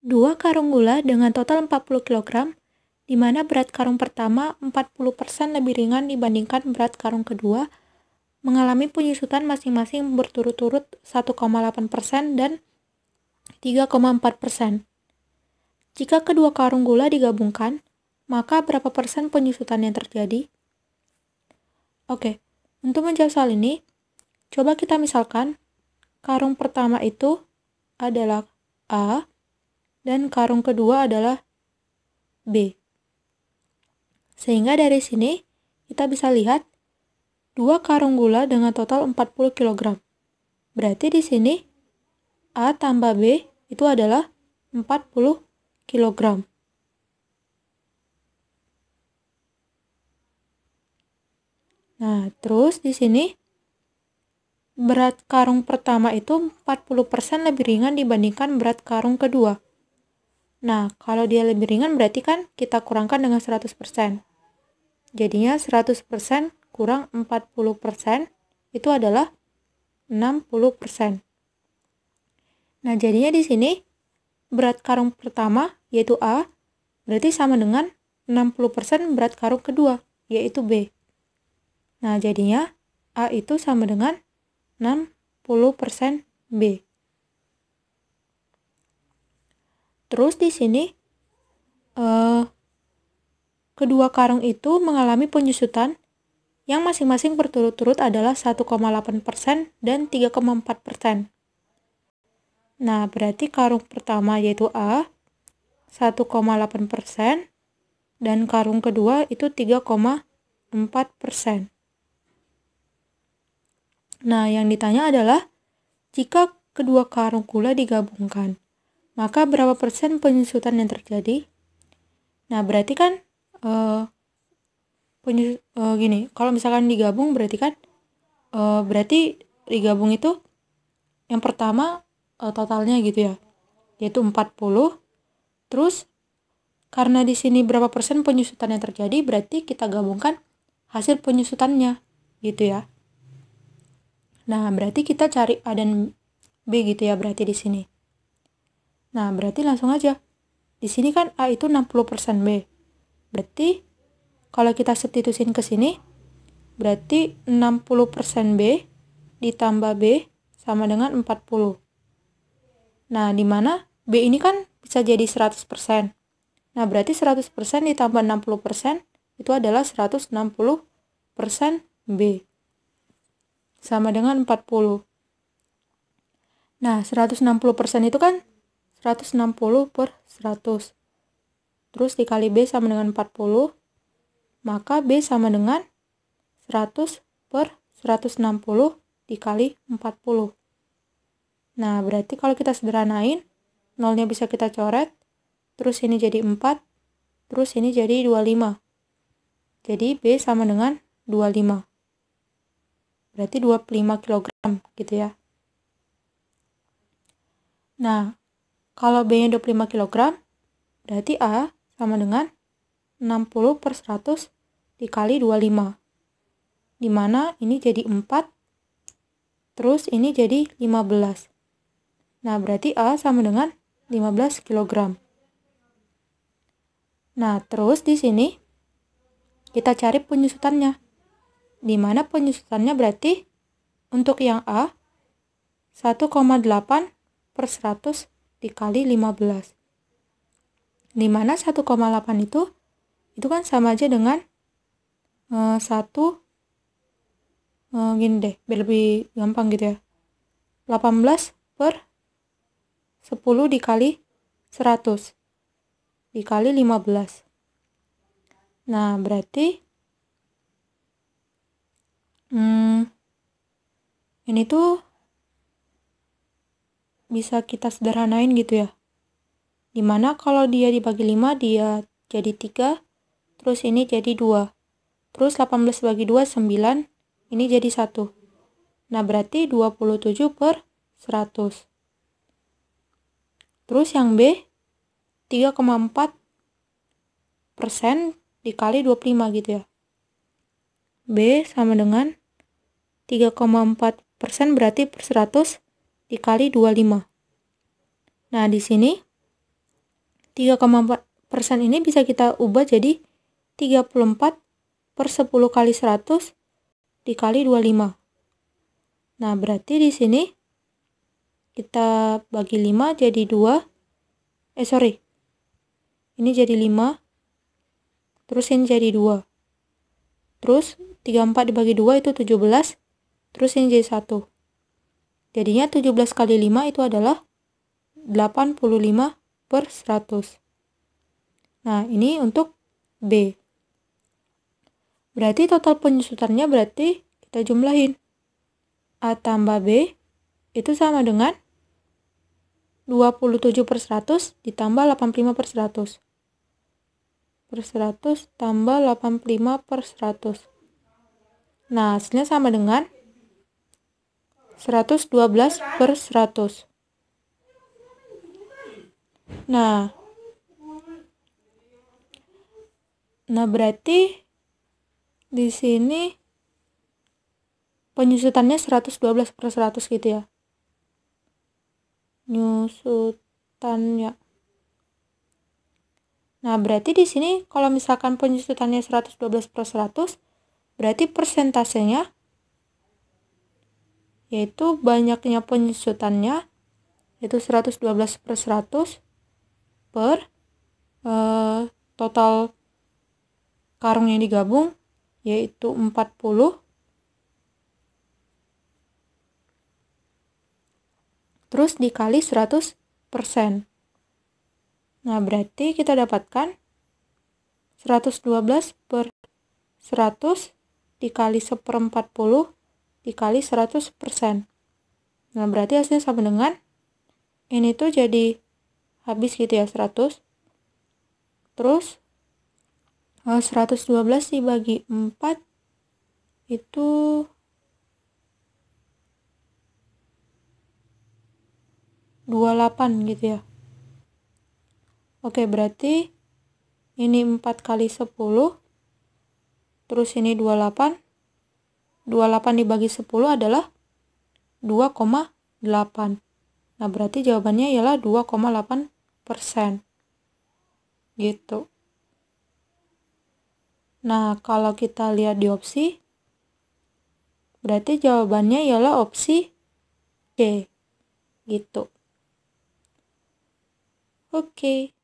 2 karung gula dengan total 40 kg, di mana berat karung pertama 40% lebih ringan dibandingkan berat karung kedua, mengalami penyusutan masing-masing berturut-turut 1,8% dan 3,4%. Jika kedua karung gula digabungkan, maka berapa persen penyusutan yang terjadi? Oke, untuk menjawab soal ini, coba kita misalkan karung pertama itu adalah A, dan karung kedua adalah B. Sehingga dari sini kita bisa lihat dua karung gula dengan total 40 kg. Berarti di sini A tambah B itu adalah 40 kg. Nah, terus di sini berat karung pertama itu 40% lebih ringan dibandingkan berat karung kedua. Nah, kalau dia lebih ringan berarti kan kita kurangkan dengan 100%. Jadinya 100% kurang 40% itu adalah 60%. Nah, jadinya di sini berat karung pertama yaitu A berarti sama dengan 60% berat karung kedua yaitu B. Nah, jadinya A itu sama dengan 60% B. Terus di sini uh, kedua karung itu mengalami penyusutan yang masing-masing berturut-turut adalah 1,8% dan 3,4%. Nah, berarti karung pertama yaitu A 1,8% dan karung kedua itu 3,4%. Nah, yang ditanya adalah jika kedua karung gula digabungkan, maka berapa persen penyusutan yang terjadi? Nah, berarti kan uh, eh, penyus uh, eh, gini, kalau misalkan digabung berarti kan uh, berarti digabung itu yang pertama uh, totalnya gitu ya. Yaitu 40. Terus karena di sini berapa persen penyusutan yang terjadi, berarti kita gabungkan hasil penyusutannya gitu ya. Nah, berarti kita cari A dan B gitu ya berarti di sini. Nah, berarti langsung aja. Di sini kan A itu 60% B. Berarti kalau kita substitusin ke sini, berarti 60% B ditambah B sama dengan 40. Nah, di mana B ini kan bisa jadi 100%. Nah, berarti 100% ditambah 60% itu adalah 160% B. Sama dengan 40. Nah, 160% itu kan 160 per 100. Terus dikali B sama dengan 40, maka B sama dengan 100 per 160 dikali 40. Nah, berarti kalau kita sederhanain, nolnya bisa kita coret, terus ini jadi 4, terus ini jadi 25. Jadi B sama dengan 25. Berarti 25 kg gitu ya. Nah, kalau B-nya 25 kg, berarti A sama dengan 60 per 100 dikali 25. Dimana ini jadi 4, terus ini jadi 15. Nah, berarti A sama dengan 15 kg. Nah, terus di sini kita cari penyusutannya. Dimana penyusutannya berarti untuk yang A 1,8 per 100 dikali 15. Di mana 1,8 itu, itu kan sama aja dengan uh, 1, uh, gini deh, biar lebih gampang gitu ya. 18 per 10 dikali 100 dikali 15. Nah, berarti hmm, ini tuh bisa kita sederhanain gitu ya. Dimana kalau dia dibagi 5 dia jadi 3, terus ini jadi 2. Terus 18 bagi 2 9, ini jadi 1. Nah berarti 27 per 100. Terus yang B 3,4 persen dikali 25 gitu ya. B sama dengan 3,4 persen berarti per 100 dikali 25. Nah, di sini 3,4 persen ini bisa kita ubah jadi 34 per 10 kali 100 dikali 25. Nah, berarti di sini kita bagi 5 jadi 2. Eh, sorry. Ini jadi 5. Terus ini jadi 2. Terus 34 dibagi 2 itu 17. Terus ini jadi 1. Jadinya 17 kali 5 itu adalah 85 per 100. Nah, ini untuk B. Berarti total penyusutannya berarti kita jumlahin. A tambah B itu sama dengan 27 per 100 ditambah 85 per 100. Per 100 tambah 85 per 100. Nah, hasilnya sama dengan 112 per 100. Nah, nah berarti di sini penyusutannya 112 per 100 gitu ya. Nyusutannya. Nah, berarti di sini kalau misalkan penyusutannya 112 per 100, berarti persentasenya yaitu banyaknya penyusutannya yaitu 112 per 100 per eh, total karung yang digabung yaitu 40 terus dikali 100%. Nah, berarti kita dapatkan 112 per 100 dikali 1 per 40 dikali 100%. Nah, berarti hasilnya sama dengan ini tuh jadi habis gitu ya 100. Terus 112 eh, dibagi 4 itu dua delapan gitu ya. Oke, berarti ini 4 kali 10. Terus ini 28. 28 dibagi 10 adalah 2,8. Nah, berarti jawabannya ialah 2,8 persen. Gitu. Nah, kalau kita lihat di opsi, berarti jawabannya ialah opsi C. Gitu. Oke. Okay.